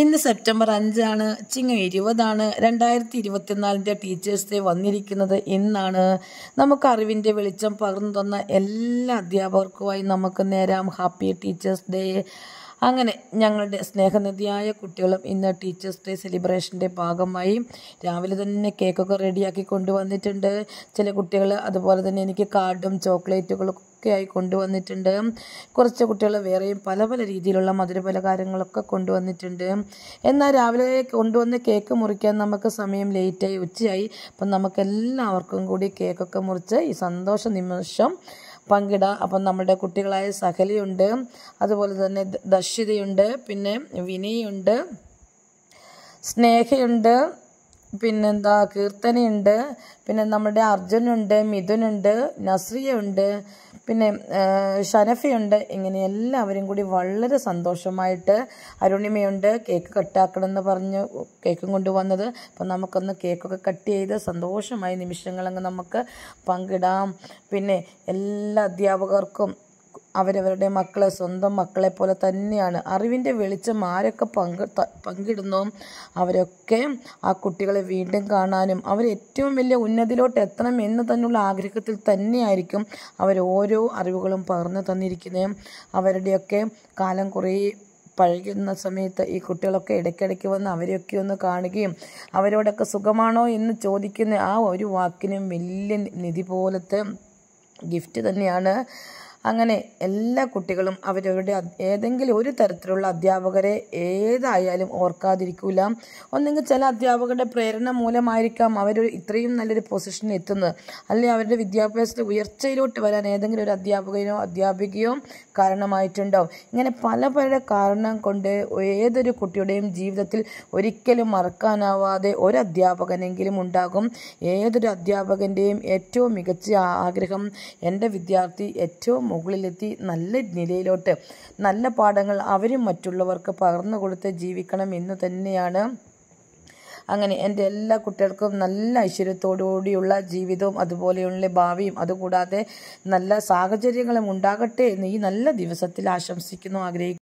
ഇന്ന് സെപ്റ്റംബർ അഞ്ചാണ് ചിങ്ങം ഇരുപതാണ് രണ്ടായിരത്തി ഇരുപത്തിനാലിൻ്റെ ടീച്ചേഴ്സ് ഡേ വന്നിരിക്കുന്നത് ഇന്നാണ് നമുക്ക് അറിവിൻ്റെ വെളിച്ചം പകർന്നു തന്ന എല്ലാ അധ്യാപകർക്കുമായി നമുക്ക് നേരാം ഹാപ്പി ടീച്ചേഴ്സ് ഡേ അങ്ങനെ ഞങ്ങളുടെ സ്നേഹനിധിയായ കുട്ടികളും ഇന്ന് ടീച്ചേഴ്സ് ഡേ സെലിബ്രേഷൻ്റെ ഭാഗമായി രാവിലെ തന്നെ കേക്കൊക്കെ റെഡിയാക്കി കൊണ്ടുവന്നിട്ടുണ്ട് ചില കുട്ടികൾ അതുപോലെ തന്നെ എനിക്ക് കാർഡും ചോക്ലേറ്റുകളും ഒക്കെ ആയി കൊണ്ടുവന്നിട്ടുണ്ട് കുറച്ച് കുട്ടികൾ വേറെയും പല പല രീതിയിലുള്ള മധുരപലഹാരങ്ങളൊക്കെ കൊണ്ടുവന്നിട്ടുണ്ട് എന്നാൽ രാവിലെ കൊണ്ടുവന്ന് കേക്ക് മുറിക്കാൻ നമുക്ക് സമയം ലേറ്റായി ഉച്ചയായി അപ്പം നമുക്കെല്ലാവർക്കും കൂടി കേക്കൊക്കെ മുറിച്ച് ഈ സന്തോഷ നിമിഷം പങ്കിടാം അപ്പം നമ്മുടെ കുട്ടികളായ സഹലിയുണ്ട് അതുപോലെ തന്നെ ദർശിതയുണ്ട് പിന്നെ വിനയുണ്ട് സ്നേഹയുണ്ട് പിന്നെന്താ കീർത്തനയുണ്ട് പിന്നെ നമ്മുടെ അർജുനുണ്ട് മിഥുനുണ്ട് നസ്രിയുണ്ട് പിന്നെ ഷനഫയുണ്ട് ഇങ്ങനെ എല്ലാവരും കൂടി വളരെ സന്തോഷമായിട്ട് അരുണിമയുണ്ട് കേക്ക് കട്ടാക്കണമെന്ന് പറഞ്ഞ് കേക്കും കൊണ്ടുവന്നത് അപ്പം നമുക്കൊന്ന് കേക്കൊക്കെ കട്ട് ചെയ്ത് സന്തോഷമായ നിമിഷങ്ങളങ്ങ് നമുക്ക് പങ്കിടാം പിന്നെ എല്ലാ അധ്യാപകർക്കും അവരവരുടെ മക്കളെ സ്വന്തം മക്കളെ പോലെ തന്നെയാണ് അറിവിൻ്റെ വെളിച്ചം ആരൊക്കെ പങ്ക് പങ്കിടുന്നു അവരൊക്കെ ആ കുട്ടികളെ വീണ്ടും കാണാനും അവർ ഏറ്റവും വലിയ ഉന്നതിയിലോട്ട് എത്തണം എന്ന് തന്നെയുള്ള ആഗ്രഹത്തിൽ തന്നെയായിരിക്കും അവർ ഓരോ അറിവുകളും പകർന്നു തന്നിരിക്കുന്നത് അവരുടെയൊക്കെ കാലം കുറേ പഴകുന്ന സമയത്ത് ഈ കുട്ടികളൊക്കെ ഇടയ്ക്കിടയ്ക്ക് വന്ന് അവരെയൊക്കെ ഒന്ന് കാണുകയും അവരോടൊക്കെ സുഖമാണോ എന്ന് ചോദിക്കുന്ന ആ ഒരു വാക്കിനും വലിയ നിധി പോലത്തെ ഗിഫ്റ്റ് തന്നെയാണ് അങ്ങനെ എല്ലാ കുട്ടികളും അവരവരുടെ ഏതെങ്കിലും ഒരു തരത്തിലുള്ള അധ്യാപകരെ ഏതായാലും ഓർക്കാതിരിക്കില്ല ഒന്നെങ്കിൽ ചില അധ്യാപകരുടെ പ്രേരണ മൂലമായിരിക്കാം അവർ ഇത്രയും നല്ലൊരു പൊസിഷനിൽ എത്തുന്നത് അല്ലെങ്കിൽ അവരുടെ വിദ്യാഭ്യാസത്തിൽ ഉയർച്ചയിലോട്ട് വരാൻ ഏതെങ്കിലും ഒരു അധ്യാപകനോ അധ്യാപികയോ കാരണമായിട്ടുണ്ടാവും ഇങ്ങനെ പല പല കാരണം കൊണ്ട് ഏതൊരു കുട്ടിയുടെയും ജീവിതത്തിൽ ഒരിക്കലും മറക്കാനാവാതെ ഒരു അധ്യാപകനെങ്കിലും ഉണ്ടാകും ഏതൊരു അധ്യാപകൻ്റെയും ഏറ്റവും മികച്ച ആഗ്രഹം എൻ്റെ വിദ്യാർത്ഥി ഏറ്റവും മുകളിലെത്തി നല്ല നിലയിലോട്ട് നല്ല പാഠങ്ങൾ അവരും മറ്റുള്ളവർക്ക് പകർന്നു കൊടുത്ത് ജീവിക്കണം എന്ന് തന്നെയാണ് അങ്ങനെ എൻ്റെ എല്ലാ കുട്ടികൾക്കും നല്ല ഐശ്വര്യത്തോടുകൂടിയുള്ള ജീവിതവും അതുപോലെയുള്ള ഭാവിയും അതുകൂടാതെ നല്ല സാഹചര്യങ്ങളും ഉണ്ടാകട്ടെ എന്ന് ഈ നല്ല ദിവസത്തിൽ ആശംസിക്കുന്നു ആഗ്രഹിക്കുന്നു